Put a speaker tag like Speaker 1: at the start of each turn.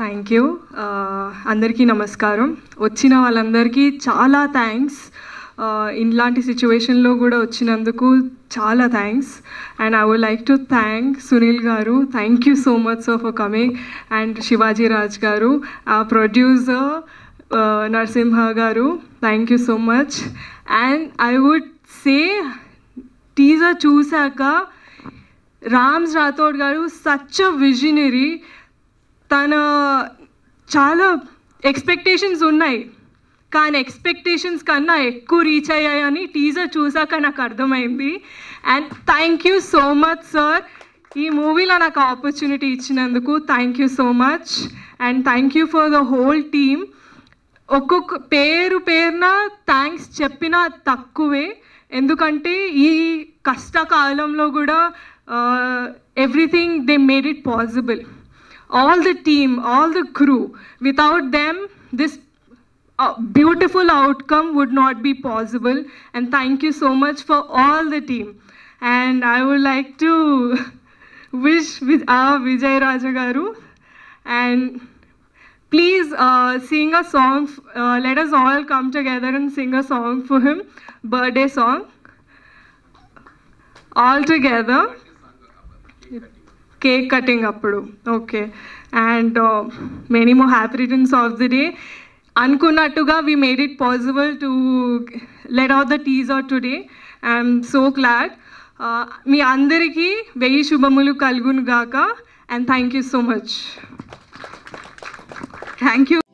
Speaker 1: Thank you uh, అందరికీ నమస్కారం వచ్చిన వాళ్ళందరికీ చాలా థ్యాంక్స్ ఇలాంటి సిచ్యువేషన్లో కూడా వచ్చినందుకు చాలా thanks and I would like to thank Suneel గారు thank you so much so for coming and Sivaji Raj గారు ఆ ప్రొడ్యూసర్ నరసింహ గారు thank you so much and I would say teaser చూశాక రామ్స్ రాథోడ్ గారు సచ్ అ విజనరీ తన చాలా ఎక్స్పెక్టేషన్స్ ఉన్నాయి కానీ ఎక్స్పెక్టేషన్స్ కన్నా ఎక్కువ రీచ్ అయ్యాయని టీజర్ చూసాక నాకు అర్థమైంది and thank you so much sir ఈ మూవీలో నాకు ఆపర్చునిటీ ఇచ్చినందుకు thank you so much and thank you for the whole team ఒక్కొక్క పేరు పేరున థ్యాంక్స్ చెప్పినా తక్కువే ఎందుకంటే ఈ కష్టకాలంలో కూడా everything they made it possible all the team, all the crew. Without them, this uh, beautiful outcome would not be possible. And thank you so much for all the team. And I would like to wish with our uh, Vijay Rajagaru and please uh, sing a song. Uh, let us all come together and sing a song for him, birthday song, all together. Cake cutting అప్పుడు okay and many more happy returns of the day అనుకున్నట్టుగా we made it possible to let off the teaser today I'm so glad మీ అందరికీ వెయ్యి శుభములు కలుగును గాక and thank you so much thank you